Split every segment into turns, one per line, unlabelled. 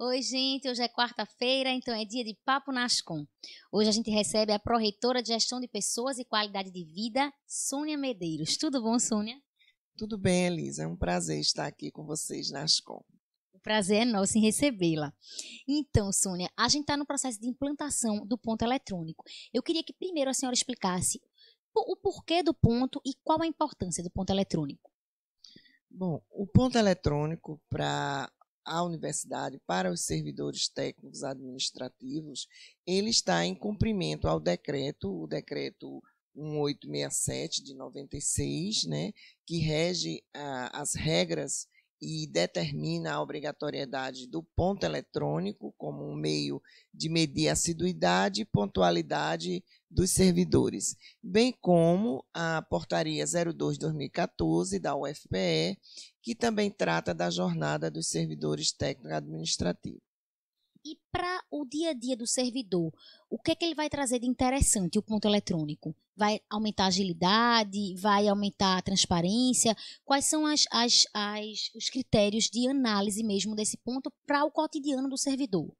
Oi, gente. Hoje é quarta-feira, então é dia de Papo Nascom. Hoje a gente recebe a Proreitora de Gestão de Pessoas e Qualidade de Vida, Sônia Medeiros. Tudo bom, Sônia?
Tudo bem, Elisa. É um prazer estar
aqui com vocês Nascom. O prazer é nosso em recebê-la. Então, Sônia, a gente está no processo de implantação do ponto eletrônico. Eu queria que primeiro a senhora explicasse o porquê do ponto e qual a importância do ponto eletrônico.
Bom, o ponto eletrônico para à universidade para os servidores técnicos administrativos, ele está em cumprimento ao decreto, o decreto 1867 de 96, né, que rege ah, as regras e determina a obrigatoriedade do ponto eletrônico como um meio de medir a assiduidade e pontualidade dos servidores, bem como a Portaria 02-2014 da UFPE, que também trata da jornada dos servidores técnico-administrativos. E para o
dia a dia do servidor, o que é que ele vai trazer de interessante o ponto eletrônico? Vai aumentar a agilidade? Vai aumentar a transparência? Quais são as, as, as, os critérios de análise mesmo desse ponto para o cotidiano do servidor?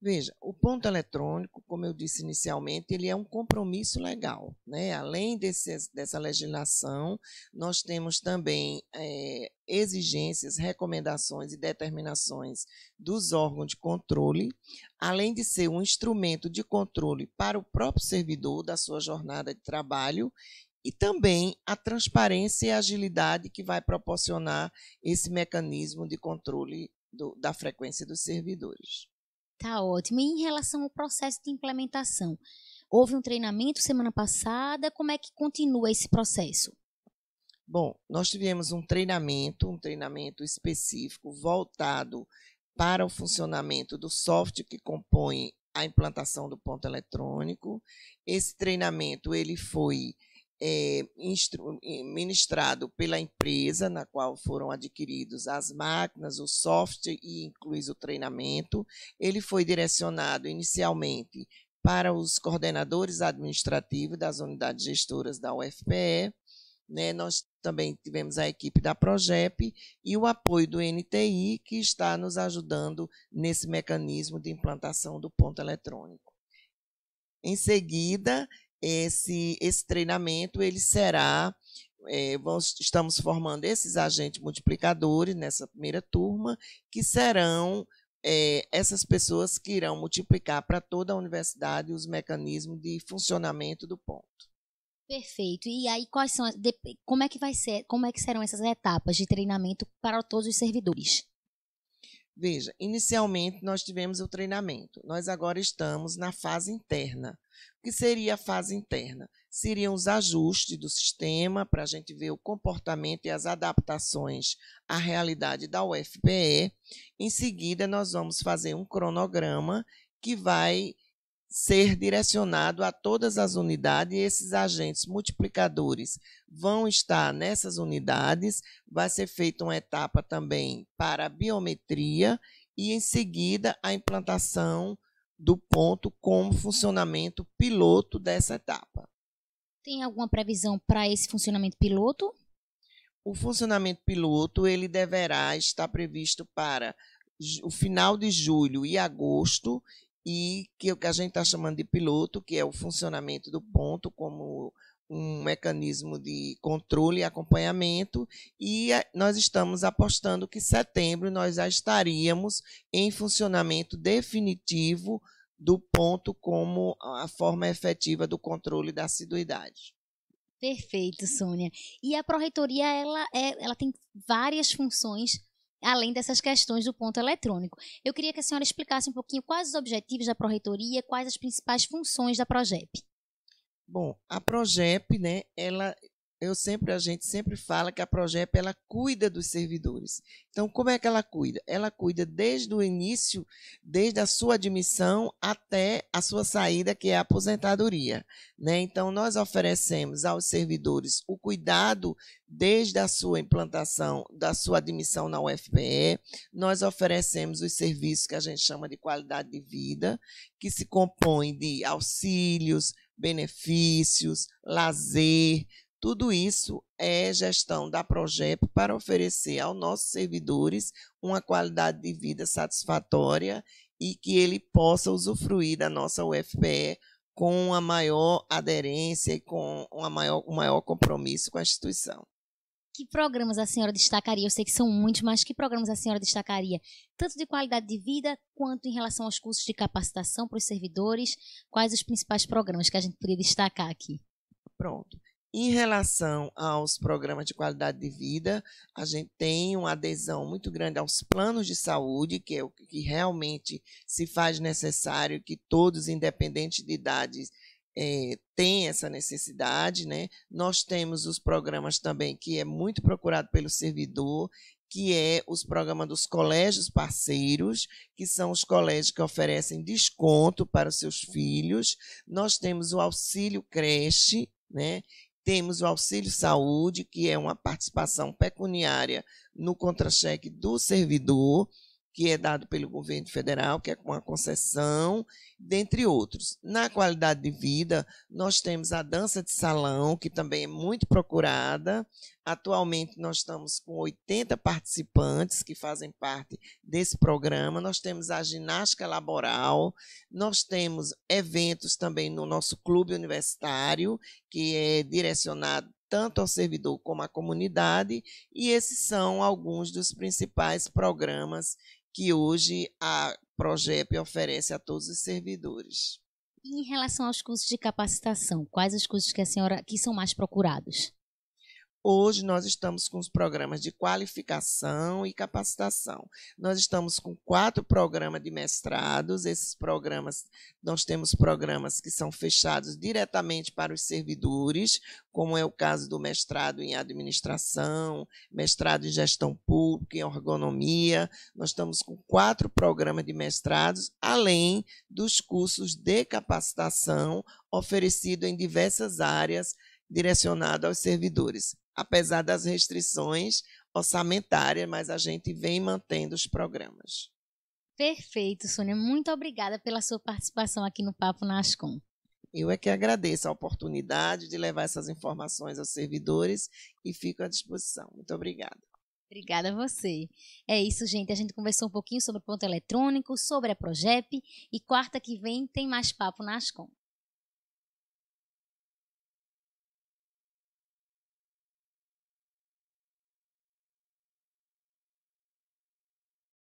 Veja, o ponto eletrônico, como eu disse inicialmente, ele é um compromisso legal. Né? Além desse, dessa legislação, nós temos também é, exigências, recomendações e determinações dos órgãos de controle, além de ser um instrumento de controle para o próprio servidor da sua jornada de trabalho e também a transparência e a agilidade que vai proporcionar esse mecanismo de controle do, da frequência dos servidores.
Tá ótimo. E em relação ao processo de implementação, houve um treinamento semana passada, como é que continua esse processo?
Bom, nós tivemos um treinamento, um treinamento específico voltado para o funcionamento do software que compõe a implantação do ponto eletrônico. Esse treinamento ele foi é, é, ministrado pela empresa na qual foram adquiridos as máquinas, o software e incluído o treinamento. Ele foi direcionado inicialmente para os coordenadores administrativos das unidades gestoras da UFPE. Né? Nós também tivemos a equipe da Progep e o apoio do NTI, que está nos ajudando nesse mecanismo de implantação do ponto eletrônico. Em seguida, esse, esse treinamento ele será é, vamos, estamos formando esses agentes multiplicadores nessa primeira turma que serão é, essas pessoas que irão multiplicar para toda a universidade os mecanismos de funcionamento do ponto.
Perfeito. E aí quais são como é que vai ser, como é que serão essas etapas de treinamento para todos os servidores?
Veja, inicialmente nós tivemos o treinamento, nós agora estamos na fase interna. O que seria a fase interna? Seriam os ajustes do sistema para a gente ver o comportamento e as adaptações à realidade da UFPE. Em seguida, nós vamos fazer um cronograma que vai ser direcionado a todas as unidades e esses agentes multiplicadores vão estar nessas unidades. Vai ser feita uma etapa também para a biometria e, em seguida, a implantação do ponto como funcionamento piloto dessa etapa.
Tem alguma previsão para esse funcionamento piloto?
O funcionamento piloto ele deverá estar previsto para o final de julho e agosto e que o que a gente está chamando de piloto, que é o funcionamento do ponto como um mecanismo de controle e acompanhamento, e nós estamos apostando que setembro nós já estaríamos em funcionamento definitivo do ponto como a forma efetiva do controle da assiduidade.
Perfeito, Sônia. E a Proreitoria, ela, é, ela tem várias funções além dessas questões do ponto eletrônico. Eu queria que a senhora explicasse um pouquinho quais os objetivos da Proreitoria, quais as principais funções da PROGEP.
Bom, a PROGEP, né, ela eu sempre a gente sempre fala que a Progep ela cuida dos servidores. Então, como é que ela cuida? Ela cuida desde o início, desde a sua admissão até a sua saída, que é a aposentadoria, né? Então, nós oferecemos aos servidores o cuidado desde a sua implantação, da sua admissão na UFPE. Nós oferecemos os serviços que a gente chama de qualidade de vida, que se compõe de auxílios, benefícios, lazer, tudo isso é gestão da Progep para oferecer aos nossos servidores uma qualidade de vida satisfatória e que ele possa usufruir da nossa UFPE com uma maior aderência e com uma maior, um maior compromisso com a instituição.
Que programas a senhora destacaria? Eu sei que são muitos, mas que programas a senhora destacaria? Tanto de qualidade de vida quanto em relação aos cursos de capacitação para os servidores. Quais os principais programas que a gente poderia destacar aqui?
Pronto. Em relação aos programas de qualidade de vida, a gente tem uma adesão muito grande aos planos de saúde, que é o que realmente se faz necessário que todos, independente de idades, é, eh, tem essa necessidade, né? Nós temos os programas também que é muito procurado pelo servidor, que é os programas dos colégios parceiros, que são os colégios que oferecem desconto para os seus filhos. Nós temos o auxílio creche, né? Temos o auxílio saúde, que é uma participação pecuniária no contra-cheque do servidor, que é dado pelo governo federal, que é com a concessão, dentre outros. Na qualidade de vida, nós temos a dança de salão, que também é muito procurada. Atualmente, nós estamos com 80 participantes que fazem parte desse programa. Nós temos a ginástica laboral, nós temos eventos também no nosso clube universitário, que é direcionado tanto ao servidor como à comunidade, e esses são alguns dos principais programas que hoje a Progep oferece a todos os servidores.
Em relação aos cursos de capacitação, quais os cursos que a senhora que são mais procurados?
Hoje nós estamos com os programas de qualificação e capacitação. Nós estamos com quatro programas de mestrados. Esses programas, nós temos programas que são fechados diretamente para os servidores, como é o caso do mestrado em administração, mestrado em gestão pública, em ergonomia. Nós estamos com quatro programas de mestrados, além dos cursos de capacitação oferecidos em diversas áreas direcionado aos servidores apesar das restrições orçamentárias, mas a gente vem mantendo os programas.
Perfeito, Sônia. Muito obrigada pela sua participação aqui no Papo Nascom.
Eu é que agradeço a oportunidade de levar essas informações aos servidores e fico à disposição. Muito obrigada.
Obrigada a você. É isso, gente. A gente conversou um pouquinho sobre o ponto eletrônico, sobre a Progep e quarta que vem tem mais papo Nascom.